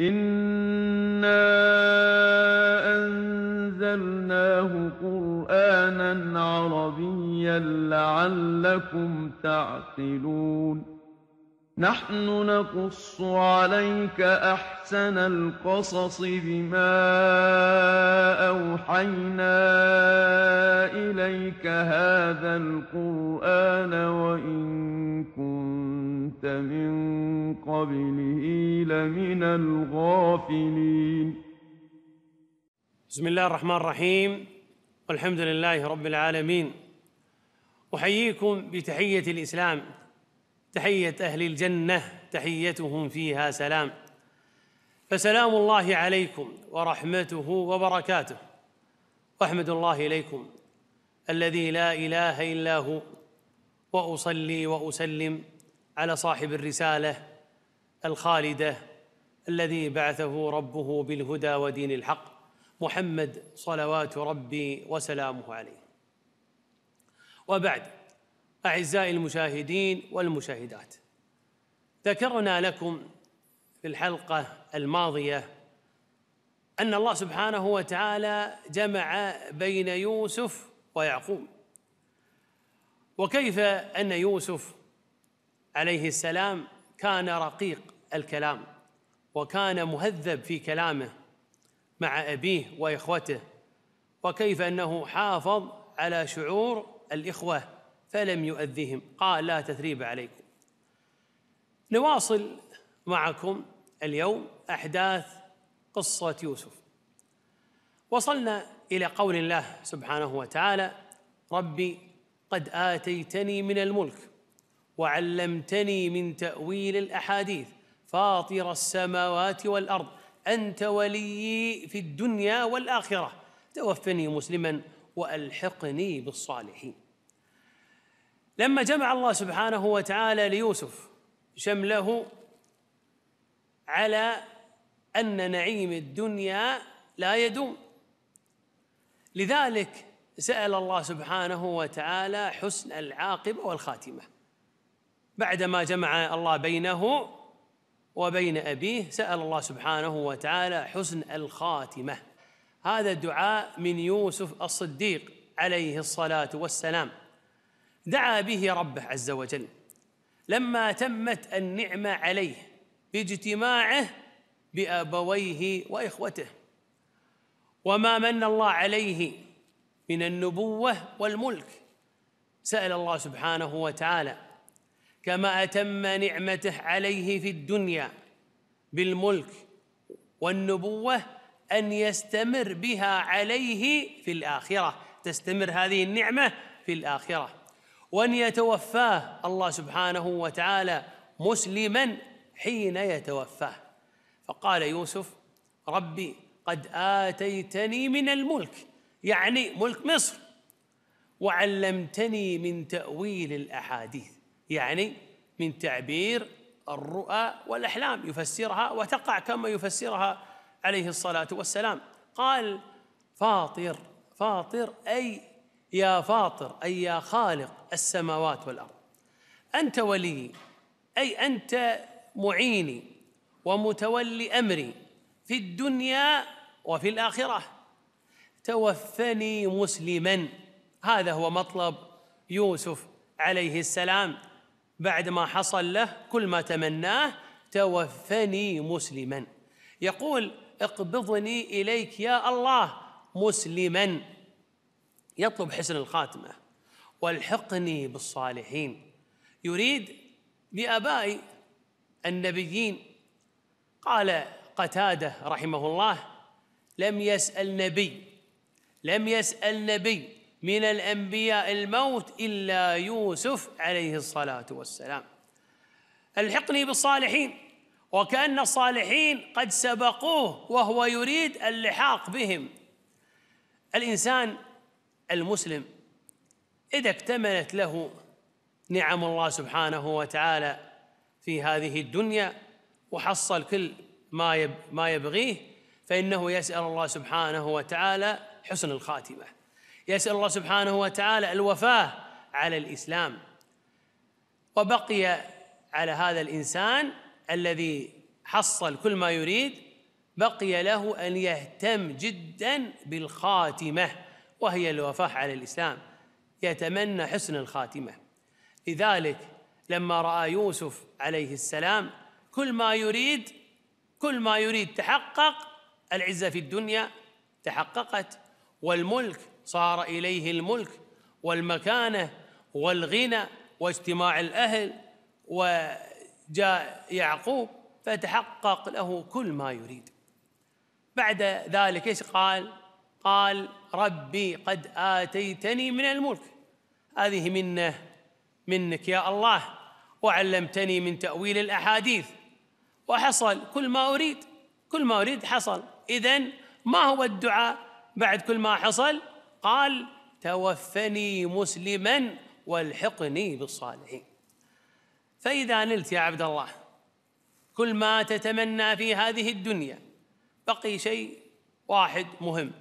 إِنَّا أَنزَلْنَاهُ قُرْآنًا عَرَبِيًّا لَّعَلَّكُمْ تَعْقِلُونَ نَحْنُ نَقُصُّ عَلَيْكَ أَحْسَنَ الْقَصَصِ بِمَا أَوْحَيْنَا إِلَيْكَ هَٰذَا الْقُرْآنَ لمن الغافلين بسم الله الرحمن الرحيم والحمد لله رب العالمين احييكم بتحيه الاسلام تحيه اهل الجنه تحيتهم فيها سلام فسلام الله عليكم ورحمته وبركاته واحمد الله اليكم الذي لا اله الا هو واصلي واسلم على صاحب الرساله الخالده الذي بعثه ربه بالهدى ودين الحق محمد صلوات ربي وسلامه عليه وبعد اعزائي المشاهدين والمشاهدات ذكرنا لكم في الحلقه الماضيه ان الله سبحانه وتعالى جمع بين يوسف ويعقوب وكيف ان يوسف عليه السلام كان رقيق الكلام وكان مهذب في كلامه مع أبيه وإخوته وكيف أنه حافظ على شعور الإخوة فلم يؤذهم قال لا تثريب عليكم نواصل معكم اليوم أحداث قصة يوسف وصلنا إلى قول الله سبحانه وتعالى ربي قد آتيتني من الملك وعلمتني من تأويل الأحاديث فاطر السماوات والارض انت وليي في الدنيا والاخره توفني مسلما والحقني بالصالحين لما جمع الله سبحانه وتعالى ليوسف شمله على ان نعيم الدنيا لا يدوم لذلك سال الله سبحانه وتعالى حسن العاقبه والخاتمه بعدما جمع الله بينه وبين أبيه سأل الله سبحانه وتعالى حسن الخاتمة هذا الدعاء من يوسف الصديق عليه الصلاة والسلام دعا به ربه عز وجل لما تمت النعمة عليه باجتماعه بأبويه وإخوته وما من الله عليه من النبوة والملك سأل الله سبحانه وتعالى كما أتم نعمته عليه في الدنيا بالملك والنبوة أن يستمر بها عليه في الآخرة تستمر هذه النعمة في الآخرة وأن يتوفاه الله سبحانه وتعالى مسلما حين يتوفاه فقال يوسف ربي قد آتيتني من الملك يعني ملك مصر وعلمتني من تأويل الأحاديث يعني من تعبير الرؤى والاحلام يفسرها وتقع كما يفسرها عليه الصلاه والسلام قال فاطر فاطر اي يا فاطر اي يا خالق السماوات والارض انت ولي اي انت معيني ومتولي امري في الدنيا وفي الاخره توفني مسلما هذا هو مطلب يوسف عليه السلام بعد ما حصل له كل ما تمناه توفني مسلما يقول اقبضني اليك يا الله مسلما يطلب حسن الخاتمه والحقني بالصالحين يريد بابائي النبيين قال قتاده رحمه الله لم يسال نبي لم يسال نبي من الأنبياء الموت إلا يوسف عليه الصلاة والسلام الحقني بالصالحين وكأن الصالحين قد سبقوه وهو يريد اللحاق بهم الإنسان المسلم إذا اكتملت له نعم الله سبحانه وتعالى في هذه الدنيا وحصل كل ما ما يبغيه فإنه يسأل الله سبحانه وتعالى حسن الخاتمة يسأل الله سبحانه وتعالى الوفاة على الإسلام وبقي على هذا الإنسان الذي حصل كل ما يريد بقي له أن يهتم جدا بالخاتمة وهي الوفاة على الإسلام يتمنى حسن الخاتمة لذلك لما رأى يوسف عليه السلام كل ما يريد كل ما يريد تحقق العزة في الدنيا تحققت والملك صار إليه الملك والمكانة والغنى واجتماع الأهل وجاء يعقوب فتحقق له كل ما يريد بعد ذلك ايش قال؟ قال ربي قد آتيتني من الملك هذه منه منك يا الله وعلمتني من تأويل الأحاديث وحصل كل ما أريد كل ما أريد حصل إذا ما هو الدعاء بعد كل ما حصل قال توفني مسلما والحقني بالصالحين فإذا نلت يا عبد الله كل ما تتمنى في هذه الدنيا بقي شيء واحد مهم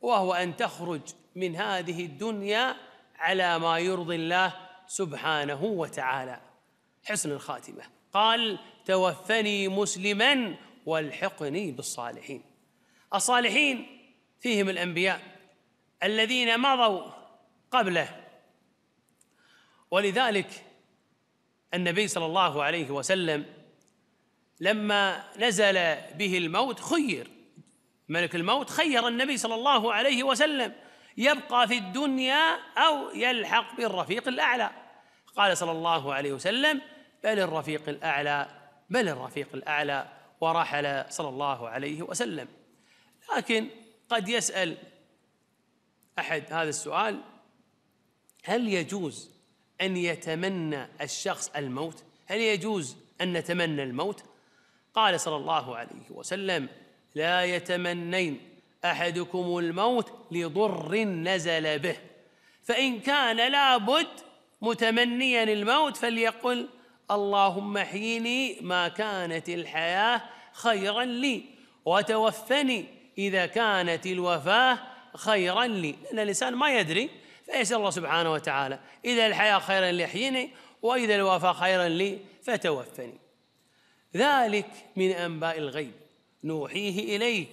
وهو أن تخرج من هذه الدنيا على ما يرضي الله سبحانه وتعالى حسن الخاتمة قال توفني مسلما والحقني بالصالحين الصالحين فيهم الأنبياء الذين مضوا قبله ولذلك النبي صلى الله عليه وسلم لما نزل به الموت خير ملك الموت خير النبي صلى الله عليه وسلم يبقى في الدنيا او يلحق بالرفيق الاعلى قال صلى الله عليه وسلم بل الرفيق الاعلى بل الرفيق الاعلى ورحل صلى الله عليه وسلم لكن قد يسال احد هذا السؤال هل يجوز ان يتمنى الشخص الموت؟ هل يجوز ان نتمنى الموت؟ قال صلى الله عليه وسلم لا يتمنين احدكم الموت لضر نزل به فان كان لابد متمنيا الموت فليقل اللهم احيني ما كانت الحياه خيرا لي وتوفني اذا كانت الوفاه خيرا لي لأن الإنسان ما يدري فيسأل الله سبحانه وتعالى إذا الحياة خيرا لي أحيني وإذا الوفاة خيرا لي فتوفني ذلك من أنباء الغيب نوحيه إليك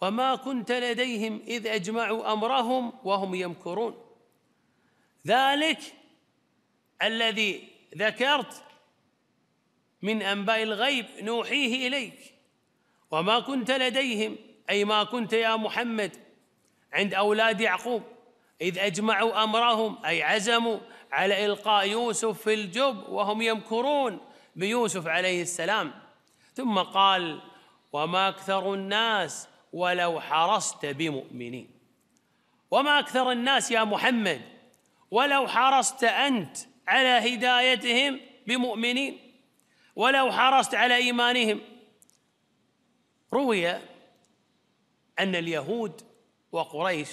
وما كنت لديهم إذ أجمعوا أمرهم وهم يمكرون ذلك الذي ذكرت من أنباء الغيب نوحيه إليك وما كنت لديهم أي ما كنت يا محمد عند أولاد يعقوب إذ أجمعوا أمرهم أي عزموا على إلقاء يوسف في الجب وهم يمكرون بيوسف عليه السلام ثم قال وما أكثر الناس ولو حرصت بمؤمنين وما أكثر الناس يا محمد ولو حرصت أنت على هدايتهم بمؤمنين ولو حرصت على إيمانهم روي أن اليهود وقريش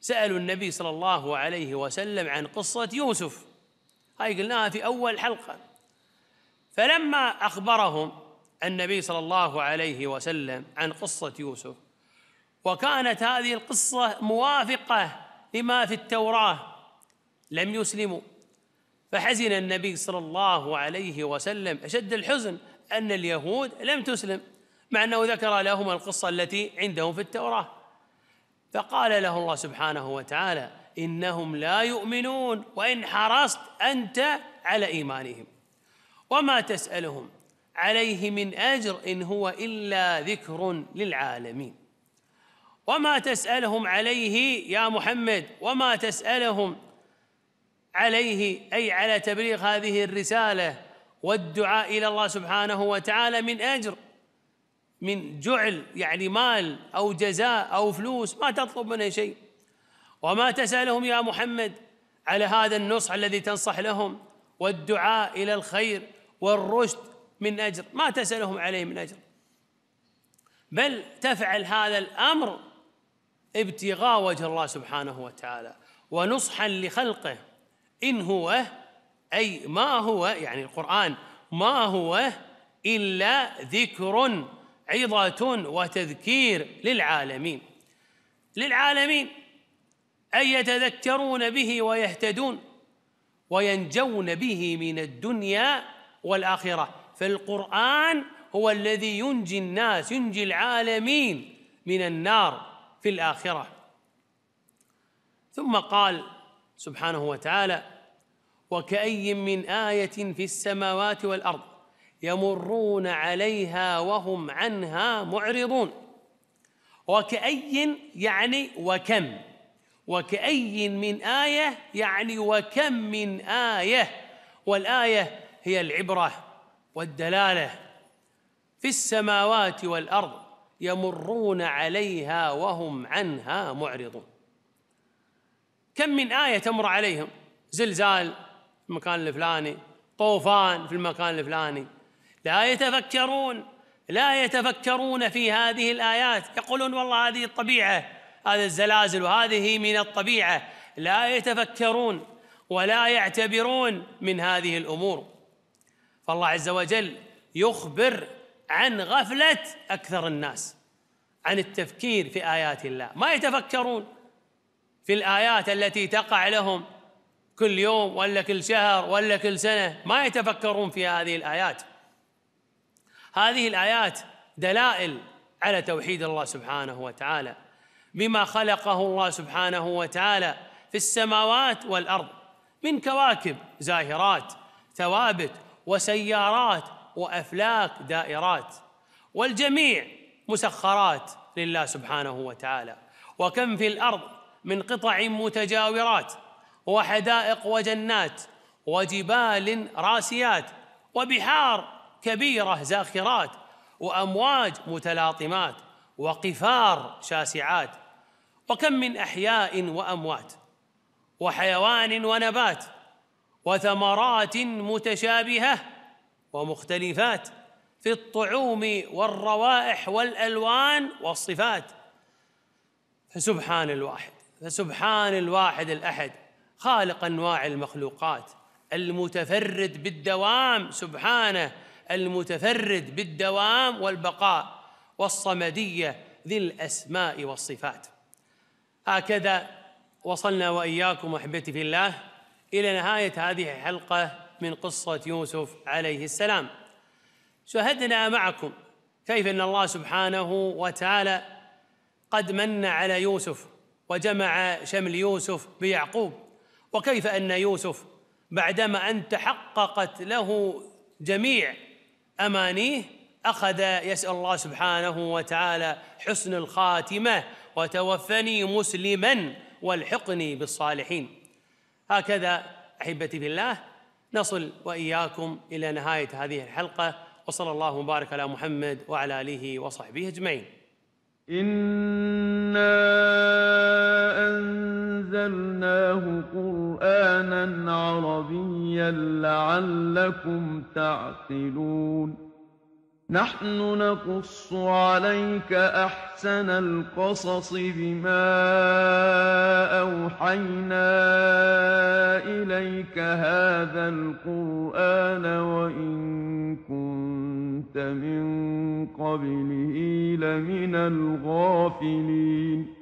سألوا النبي صلى الله عليه وسلم عن قصة يوسف هاي قلناها في أول حلقة فلما أخبرهم النبي صلى الله عليه وسلم عن قصة يوسف وكانت هذه القصة موافقة لما في التوراة لم يسلموا فحزن النبي صلى الله عليه وسلم أشد الحزن أن اليهود لم تسلم مع أنه ذكر لهم القصة التي عندهم في التوراة فقال له الله سبحانه وتعالى انهم لا يؤمنون وان حرصت انت على ايمانهم وما تسالهم عليه من اجر ان هو الا ذكر للعالمين وما تسالهم عليه يا محمد وما تسالهم عليه اي على تبليغ هذه الرساله والدعاء الى الله سبحانه وتعالى من اجر من جعل يعني مال أو جزاء أو فلوس ما تطلب منه شيء وما تسألهم يا محمد على هذا النصح الذي تنصح لهم والدعاء إلى الخير والرشد من أجر ما تسألهم عليه من أجر بل تفعل هذا الأمر ابتغاء وجه الله سبحانه وتعالى ونصحا لخلقه إن هو أي ما هو يعني القرآن ما هو إلا ذكر عظة وتذكير للعالمين للعالمين أن يتذكرون به ويهتدون وينجون به من الدنيا والآخرة فالقرآن هو الذي ينجي الناس ينجي العالمين من النار في الآخرة ثم قال سبحانه وتعالى وكأي من آية في السماوات والأرض يمرون عليها وهم عنها معرضون وكأي يعني وكم وكأي من آية يعني وكم من آية والآية هي العبرة والدلالة في السماوات والأرض يمرون عليها وهم عنها معرضون كم من آية تمر عليهم زلزال في المكان الفلاني طوفان في المكان الفلاني لا يتفكرون لا يتفكرون في هذه الآيات يقولون والله هذه الطبيعة هذا الزلازل وهذه من الطبيعة لا يتفكرون ولا يعتبرون من هذه الأمور فالله عز وجل يخبر عن غفلة أكثر الناس عن التفكير في آيات الله ما يتفكرون في الآيات التي تقع لهم كل يوم ولا كل شهر ولا كل سنة ما يتفكرون في هذه الآيات هذه الآيات دلائل على توحيد الله سبحانه وتعالى بما خلقه الله سبحانه وتعالى في السماوات والأرض من كواكب زاهرات ثوابت وسيارات وأفلاك دائرات والجميع مسخرات لله سبحانه وتعالى وكم في الأرض من قطع متجاورات وحدائق وجنات وجبال راسيات وبحار كبيرة زاخرات وأمواج متلاطمات وقفار شاسعات وكم من أحياء وأموات وحيوان ونبات وثمرات متشابهة ومختلفات في الطعوم والروائح والألوان والصفات فسبحان الواحد فسبحان الواحد الأحد خالق أنواع المخلوقات المتفرد بالدوام سبحانه المتفرد بالدوام والبقاء والصمديه ذي الاسماء والصفات هكذا وصلنا واياكم احبتي في الله الى نهايه هذه الحلقه من قصه يوسف عليه السلام شهدنا معكم كيف ان الله سبحانه وتعالى قد من على يوسف وجمع شمل يوسف بيعقوب وكيف ان يوسف بعدما ان تحققت له جميع امانيه اخذ يسال الله سبحانه وتعالى حسن الخاتمه وتوفني مسلما والحقني بالصالحين هكذا احبتي في الله نصل واياكم الى نهايه هذه الحلقه وصلى الله وبارك على محمد وعلى اله وصحبه اجمعين انا أن أنزلناه قرآنا عربيا لعلكم تعقلون نحن نقص عليك أحسن القصص بما أوحينا إليك هذا القرآن وإن كنت من قبله لمن الغافلين